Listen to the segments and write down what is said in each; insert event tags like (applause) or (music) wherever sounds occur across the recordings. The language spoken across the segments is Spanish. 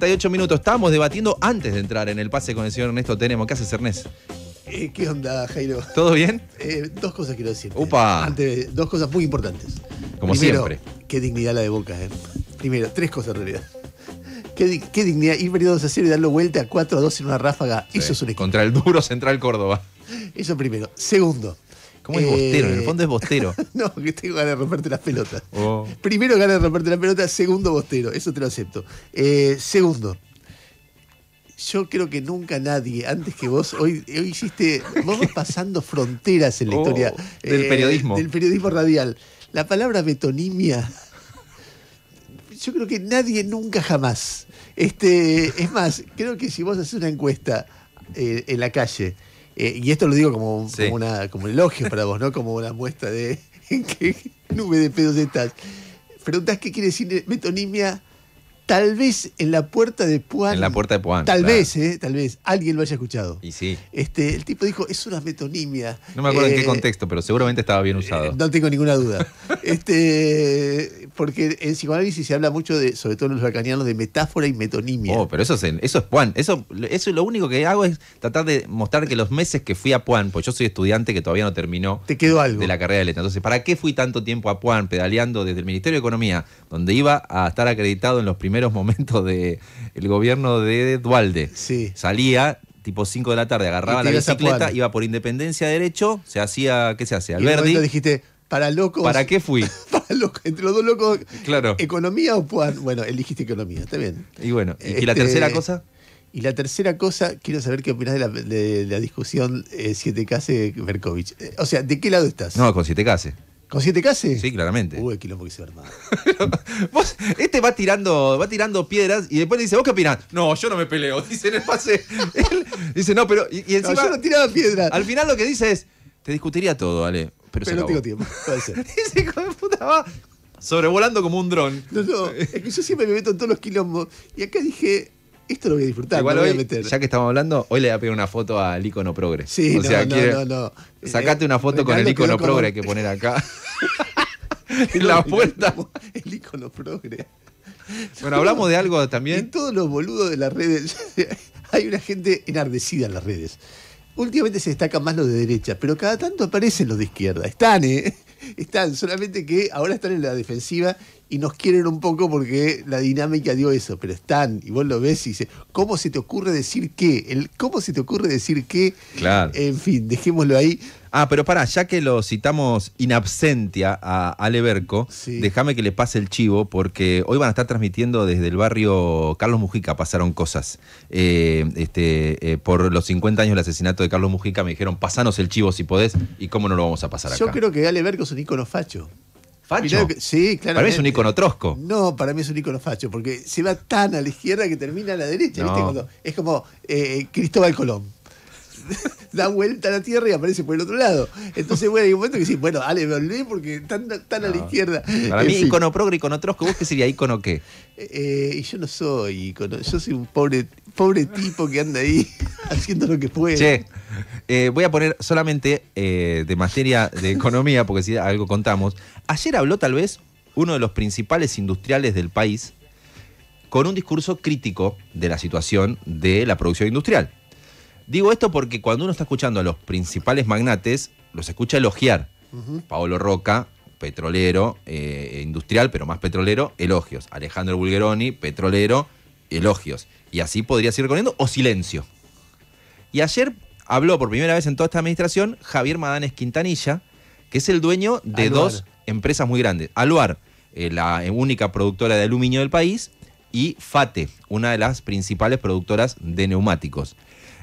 38 minutos. Estamos debatiendo antes de entrar en el pase con el señor Ernesto Tenemos. ¿Qué haces, Cernés. Eh, ¿Qué onda, Jairo? ¿Todo bien? Eh, dos cosas quiero decir. ¡Upa! Antes, dos cosas muy importantes. Como siempre. Qué dignidad la de Boca, ¿eh? Primero, tres cosas en realidad. Qué, dignidad ir perdiendo a y darlo vuelta a 4 a 2 en una ráfaga. Eso es un Contra el duro Central Córdoba. Eso primero. Segundo, ¿Cómo es bostero? En el eh, fondo es bostero. (laughs) no, que tengo ganas de romperte las pelotas. Oh. Primero ganas de romperte las pelota, segundo bostero, eso te lo acepto. Eh, segundo, yo creo que nunca nadie, antes que vos, hoy, hiciste, vos pasando fronteras en la (laughs) oh, historia del eh, periodismo. Del periodismo radial. La palabra metonimia, yo creo que nadie nunca jamás. Este, es más, creo que si vos haces una encuesta en la calle eh, y esto lo digo como, como un elogio para vos, ¿no? Como una muestra de en (laughs) qué nube de pedos estás. Preguntas qué quiere decir metonimia Tal vez en la puerta de Puan. En la puerta de Puan. Tal vez, eh, tal vez. Alguien lo haya escuchado. Y sí. Este, el tipo dijo, es una metonimia. No me acuerdo en qué eh, contexto, pero seguramente estaba bien usado. Eh, no tengo ninguna duda. (laughs) este, porque en psicoanálisis se habla mucho de, sobre todo en los lacanianos, de metáfora y metonimia. Oh, pero eso es, eso es Puan. Eso, eso lo único que hago es tratar de mostrar que los meses que fui a Puan, pues yo soy estudiante que todavía no terminó. De la carrera de letra. Entonces, ¿para qué fui tanto tiempo a Puan pedaleando desde el Ministerio de Economía, donde iba a estar acreditado en los primeros momentos del el gobierno de Dualde. Salía tipo 5 de la tarde, agarraba la bicicleta, iba por Independencia derecho, se hacía, ¿qué se hace? Alberdi. Y dijiste, para locos. ¿Para qué fui? (laughs) entre los dos locos. Claro. ¿Economía o Puan? Bueno, elegiste economía, está bien. Y bueno, ¿y, la este, tercera cosa? Y la tercera cosa, quiero saber qué opinas de la, discusión 7 eh, Siete Merkovich. Eh, o sea, ¿de qué lado estás? No, con Siete Case. ¿Con siete cases? Sí, claramente. Uy, el quilombo que se armaba. (laughs) vos, este va tirando, va tirando piedras y después le dice, ¿vos qué opinás? No, yo no me peleo. (laughs) Dice en el pase. Él dice, no, pero. Y, y encima, no, yo no tiraba piedras. Al final lo que dice es, te discutiría todo, Ale. Pero, pero no tengo tiempo. Puede ser. (laughs) dice, de puta va. Sobrevolando como un dron. No, no, que yo siempre me meto en todos los quilombos. Y acá dije, esto lo voy a disfrutar. voy a meter. ya que estamos hablando, hoy le voy a pedir una foto al icono progre. Sí, no, no, no, no, Sacate una foto con el icono progre que poner acá. (laughs) en la puerta. El icono progre. Bueno, hablamos de algo también. En todos los boludos de las redes (laughs) hay una gente enardecida en las redes. Últimamente se destacan más los de derecha, pero cada tanto aparecen los de izquierda. Están, ¿eh? están, solamente que ahora están en la defensiva y nos quieren un poco porque la dinámica dio eso, pero están, y vos lo ves y dices, ¿cómo se te ocurre decir qué? El, ¿Cómo se te ocurre decir qué? Claro. En fin, dejémoslo ahí. Ah, pero pará, ya que lo citamos in absentia a Ale déjame que le pase el chivo, porque hoy van a estar transmitiendo desde el barrio Carlos Mujica, pasaron cosas. Eh, este, eh, por los 50 años del asesinato de Carlos Mujica me dijeron, pasanos el chivo si podés, y cómo no lo vamos a pasar Yo acá. Yo creo que Ale es un ícono facho. ¿Facho? sí, claro. Para mí es un ícono trosco. No, para mí es un ícono facho, porque se va tan a la izquierda que termina a la derecha, ¿viste? es como eh, Cristóbal Colón. (laughs) da vuelta a la Tierra y aparece por el otro lado. Entonces, bueno, hay un momento que sí, bueno, dale, me olvidé porque están a la izquierda. Para mí, icono progre, icono trosco, ¿vos que sería icono qué? Eh, eh, y yo no soy icono, yo soy un pobre, pobre tipo que anda ahí (laughs) haciendo lo que puede. Che, eh, voy a poner solamente de materia de economía, porque si algo contamos. Ayer habló tal vez uno de los principales industriales del país con un discurso crítico de la situación de la producción industrial. Digo esto porque cuando uno está escuchando a los principales magnates, los escucha elogiar. pablo Paolo Roca, petrolero, eh, e industrial, pero más petrolero, elogios. Alejandro Bulgeroni, petrolero, elogios. Y así podría seguir corriendo, o silencio. Y ayer habló por primera vez en toda esta administración Javier Madanes Quintanilla, que es el dueño de dos empresas muy grandes. Aluar, eh, la única productora de aluminio del país, y FATE, una de las principales productoras de neumáticos.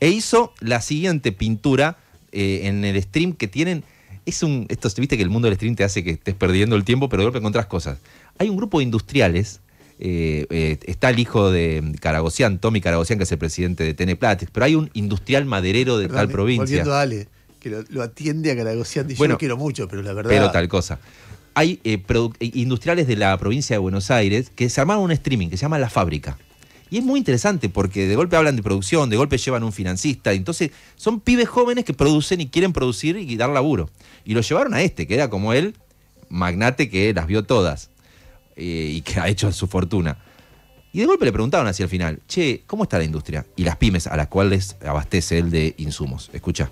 E hizo la siguiente pintura eh, en el stream que tienen. Es un. Esto, viste que el mundo del stream te hace que estés perdiendo el tiempo, pero de golpe encontrás cosas. Hay un grupo de industriales. Eh, eh, está el hijo de mm, Caragocián, Tommy Caragocián, que es el presidente de Teneplates. pero hay un industrial maderero de tal provincia. Volviendo a Ale, que lo, atiende a Caragocián, bueno, yo lo quiero mucho, pero la verdad. Pero tal cosa hay industriales de la provincia de Buenos Aires que se armaron un streaming que se llama La Fábrica. Y es muy interesante porque de golpe hablan de producción, de golpe llevan un financista. Entonces son pibes jóvenes que producen y quieren producir y dar laburo. Y lo llevaron a este, que era como él, magnate que las vio todas eh, y que ha hecho su fortuna. Y de golpe le preguntaron hacia el final, che, ¿cómo está la industria? Y las pymes a las cuales abastece él de insumos. Escucha.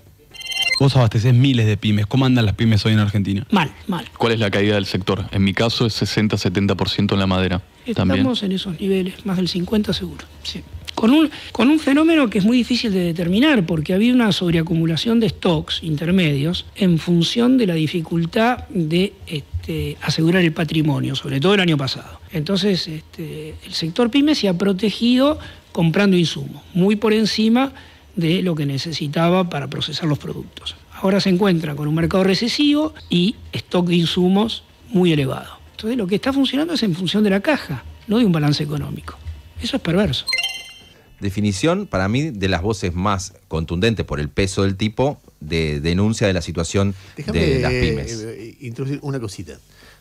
Vos abasteces miles de pymes. ¿Cómo andan las pymes hoy en Argentina? Mal, mal. ¿Cuál es la caída del sector? En mi caso es 60-70% en la madera. Estamos en esos niveles, más del 50 seguro. Sí. Con un, con un fenómeno que es muy difícil de determinar, porque había una sobreacumulación de stocks intermedios en función de la dificultad de este, asegurar el patrimonio, sobre todo el año pasado. Entonces, este, el sector pyme se ha protegido comprando insumos, muy por encima de lo que necesitaba para procesar los productos. Ahora se encuentra con un mercado recesivo y stock de insumos muy elevado. Entonces lo que está funcionando es en función de la caja, no de un balance económico. Eso es perverso. Definición para mí de las voces más contundentes por el peso del tipo de denuncia de la situación de las pymes. Eh, introducir una cosita.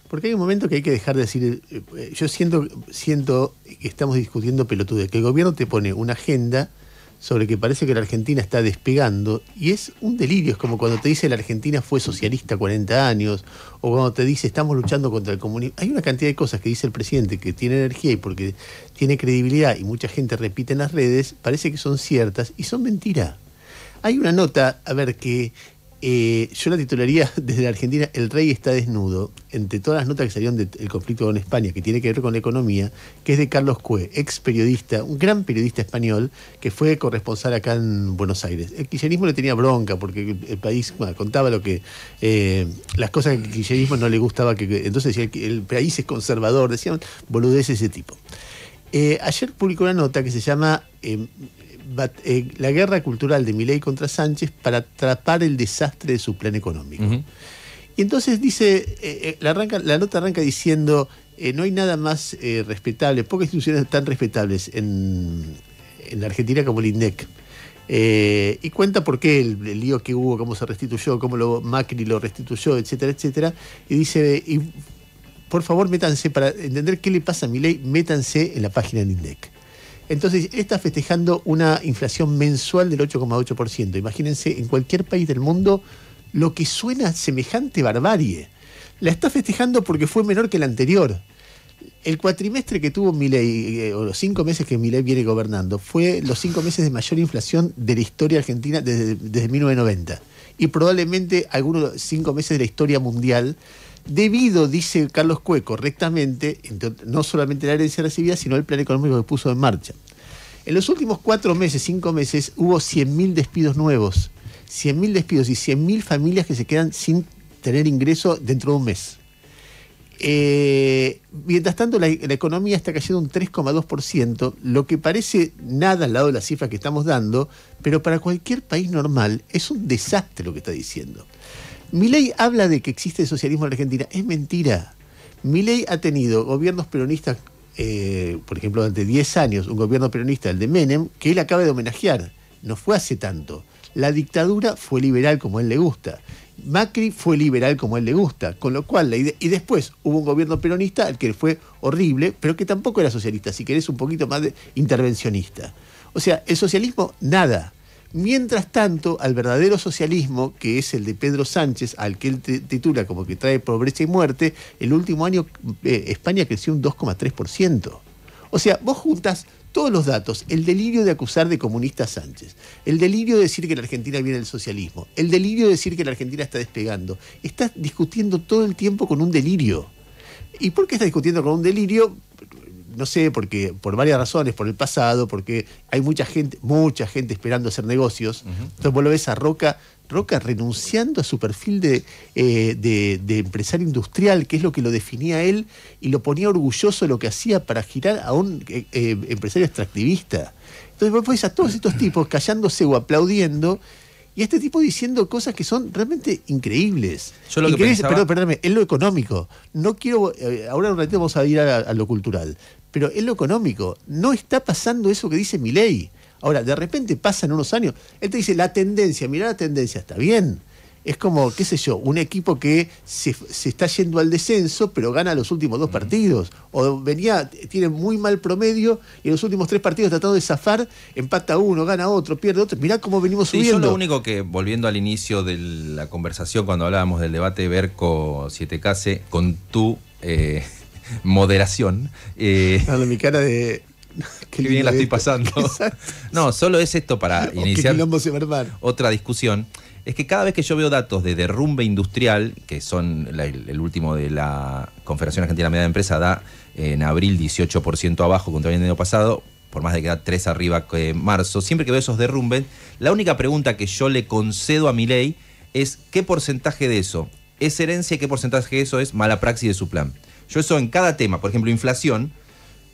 Porque hay un momento que hay que dejar de decir, eh, eh, yo siento, siento que estamos discutiendo pelotudes. que el gobierno te pone una agenda sobre que parece que la Argentina está despegando y es un delirio, es como cuando te dice la Argentina fue socialista 40 años o cuando te dice estamos luchando contra el comunismo. Hay una cantidad de cosas que dice el presidente que tiene energía y porque tiene credibilidad y mucha gente repite en las redes, parece que son ciertas y son mentira. Hay una nota, a ver, que eh, yo la titularía (laughs) desde la Argentina, El Rey está desnudo, entre todas las notas que salieron del conflicto con España, que tiene que ver con la economía, que es de Carlos Cue, ex periodista, un gran periodista español, que fue corresponsal acá en Buenos Aires. El kirchnerismo le tenía bronca, porque el país contaba lo que eh, las cosas que el kirchnerismo no le gustaba, que entonces decía, el, el país es conservador, decían boludeces ese tipo. Eh, ayer publicó una nota que se llama em, eh, la guerra cultural de Milei contra Sánchez para atrapar el desastre de su plan económico. Y entonces dice, eh, eh, la, nota arranca diciendo, no hay nada más respetable, pocas instituciones tan respetables en, la Argentina como el INDEC. y cuenta por qué el, lío que hubo, cómo se restituyó, cómo lo, Macri lo restituyó, etcétera, etcétera. Y dice, por favor métanse, para entender qué le pasa a Milei métanse en la página del INDEC. Entonces, está festejando una inflación mensual del 8,8%. Imagínense, en cualquier país del mundo, lo que suena semejante barbarie. La está festejando porque fue menor que la anterior. El cuatrimestre que tuvo Milei, eh, o los cinco meses que Milei viene gobernando, fue los cinco meses de mayor inflación de la historia argentina desde 1990. Y probablemente algunos cinco meses de la historia mundial debido, dice Carlos Cue correctamente, no solamente la herencia recibida, sino el plan económico que puso en marcha. En los últimos cuatro meses, cinco meses, hubo 100.000 despidos nuevos, 100.000 despidos y 100.000 familias que se quedan sin tener ingreso dentro de un mes. Eh, mientras tanto, la, la, economía está cayendo un 3,2%, lo que parece nada al lado de las cifras que estamos dando, pero para cualquier país normal es un desastre lo que está diciendo. Miley habla de que existe el socialismo en Argentina. Es mentira. Milei ha tenido gobiernos peronistas, eh, por ejemplo, durante 10 años, un gobierno peronista, el de Menem, que él acaba de homenajear. No fue hace tanto. La dictadura fue liberal como él le gusta. Macri fue liberal como él le gusta, con lo cual, la y después hubo un gobierno peronista al que fue horrible, pero que tampoco era socialista, si querés un poquito más de intervencionista. O sea, el socialismo, nada. Mientras tanto, al verdadero socialismo, que es el de Pedro Sánchez, al que él titula como que trae pobreza y muerte, el último año eh, España creció un 2,3%. O sea, vos juntas todos los datos, el delirio de acusar de comunista Sánchez, el delirio de decir que la Argentina viene del socialismo, el delirio de decir que la Argentina está despegando, estás discutiendo todo el tiempo con un delirio. ¿Y por qué estás discutiendo con un delirio? no sé, porque por varias razones, por el pasado, porque hay mucha gente, mucha gente esperando hacer negocios. Entonces vos lo ves a Roca, Roca renunciando a su perfil eh, de, empresario industrial, que es lo que lo definía él, y lo ponía orgulloso de lo que hacía para girar a un eh, eh, empresario extractivista. Entonces vos ves a todos estos (clears throat) tipos callándose o aplaudiendo. Y este tipo diciendo cosas que son realmente increíbles. Yo lo perdón, perdóname, es lo económico. No quiero. ahora un vamos a ir a, lo cultural pero es lo económico. No está pasando eso que dice mi ley. Ahora, de repente pasan unos años, él te dice la tendencia, mirá la tendencia, está bien. Es como, qué sé yo, un equipo que se, está yendo al descenso, pero gana los últimos dos partidos. O venía, tiene muy mal promedio y en los últimos tres partidos tratando de zafar, empata uno, gana otro, pierde otro. Mirá cómo venimos sí, subiendo. Yo lo único que, volviendo al inicio de la conversación, cuando hablábamos del debate Berco 7 case con tu. Eh, moderación. Eh, ah, no, mi cara de. (laughs) Qué, bien la estoy pasando. (laughs) No, solo es esto para iniciar otra discusión. Es que cada vez que yo veo datos de derrumbe industrial, que son el último de la Confederación Argentina de Media de Empresa, da en abril 18% abajo contra el año pasado, por más de que da 3 arriba que marzo, siempre que veo esos derrumbes, la única pregunta que yo le concedo a mi ley es qué porcentaje de eso es herencia y qué porcentaje de eso es mala praxis de su plan. Yo eso en cada tema, por ejemplo, inflación,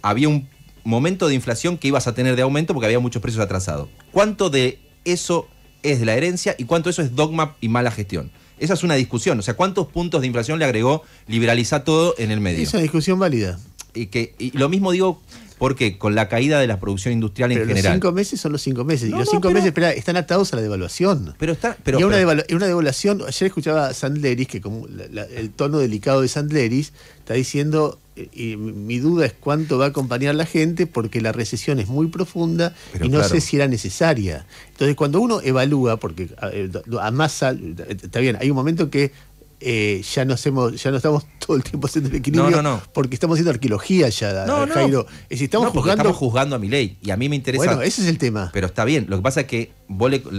había un momento de inflación que ibas a tener de aumento porque había muchos precios atrasados. ¿Cuánto de eso es de la herencia y cuánto eso es dogma y mala gestión? Esa es una discusión, o sea, ¿cuántos puntos de inflación le agregó liberalizar todo en el medio? Esa discusión válida. Y que y lo mismo digo porque con la caída de la producción industrial en general. Los cinco meses son los cinco meses. y los cinco meses espera, están atados a la devaluación. Pero está, pero, y una, devaluación. Ayer escuchaba Sandleris, que el tono delicado de Sandleris está diciendo eh, y mi duda es cuánto va a acompañar la gente porque la recesión es muy profunda y no sé si era necesaria. Entonces, cuando uno evalúa, porque a, eh, más eh, está bien, hay un momento que eh, ya no hacemos, ya no estamos (laughs) todo el tiempo haciendo el equilibrio. No, no, no. Porque estamos haciendo arqueología ya, Jairo. estamos juzgando. a mi ley. Y a mí me interesa. Bueno, ese es el tema. Pero está bien. Lo que pasa es que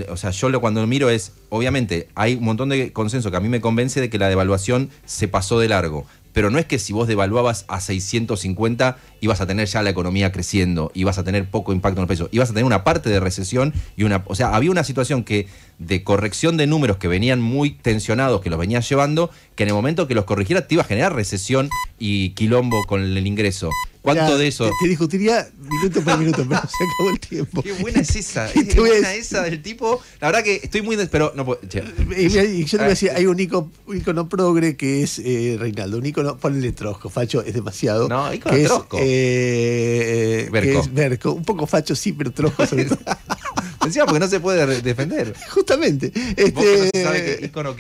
o sea, yo lo cuando lo miro es, obviamente, hay un montón de consenso que a mí me convence de que la devaluación se pasó de largo. Pero no es que si vos devaluabas a 650 ibas a tener ya la economía creciendo, ...y vas a tener poco impacto en el los ...y vas a tener una parte de recesión y una. O sea, había una situación que de corrección de números que venían muy tensionados, que los venías llevando, que en el momento que los corrigieras te iba a generar recesión y quilombo con el ingreso. ¿Cuánto de eso? Te, discutiría minuto por minuto, pero se acabó el tiempo. Qué buena es esa. (laughs) ...qué buena esa del tipo. La verdad que estoy muy. Pero no puedo. Eh, yo te voy a decir, hay un icono progre que es eh, Reinaldo. Un icono... ponle trosco, facho, es demasiado. No, trosco. Eh, eh, que, Berco. Un poco facho, sí, pero trozo. (laughs) Encima porque no se puede defender. Justamente. Este,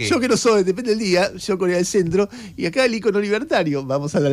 yo que no soy, depende del día, yo corría al Centro, y acá el icono libertario. Vamos a la